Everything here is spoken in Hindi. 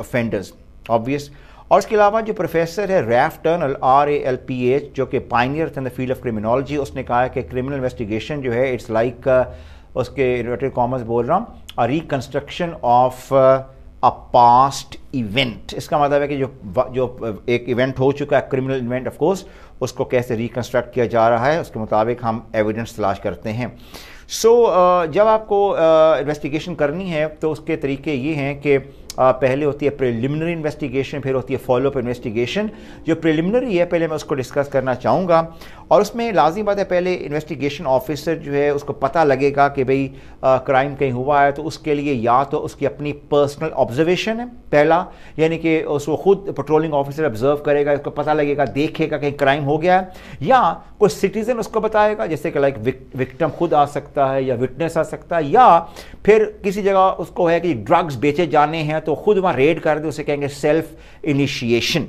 ऑफेंडर्स ऑब्वियस और इसके अलावा जो प्रोफेसर है Ralph Turner R A L P H जो कि पाइनियर थे in the field of criminology उसने कहा है कि क्रिमिनल इन्वेस्टिगेशन जो है इट्स लाइक like, uh, उसके रिलेटेड कॉमर्स बोल रहा हूँ a reconstruction of a past event इसका मतलब है कि जो जो uh, एक इवेंट हो चुका है क्रिमिनल इवेंट ऑफ कोर्स उसको कैसे रिकन्स्ट्रक्ट किया जा रहा है उसके मुताबिक हम एविडेंस तलाश करते हैं सो so, uh, जब आपको इन्वेस्टिगेशन uh, करनी है तो उसके तरीके ये हैं कि पहले होती है प्रिलिमिनरी इन्वेस्टिगेशन फिर होती है फॉलोअप इन्वेस्टिगेशन जो प्रिलिमिनरी है पहले मैं उसको डिस्कस करना चाहूँगा और उसमें लाजमी बात है पहले इन्वेस्टिगेशन ऑफिसर जो है उसको पता लगेगा कि भाई क्राइम कहीं हुआ है तो उसके लिए या तो उसकी अपनी पर्सनल ऑब्जर्वेशन है पहला यानी कि उसको खुद पेट्रोलिंग ऑफिसर ऑब्जर्व करेगा उसको पता लगेगा देखेगा कहीं क्राइम हो गया है या कोई सिटीज़न उसको बताएगा जैसे कि लाइक विक्टम खुद आ सकता है या विटनेस आ सकता है या फिर किसी जगह उसको है कि ड्रग्स बेचे जाने हैं तो खुद वहाँ रेड कर दे उसे कहेंगे सेल्फ इनिशिएशन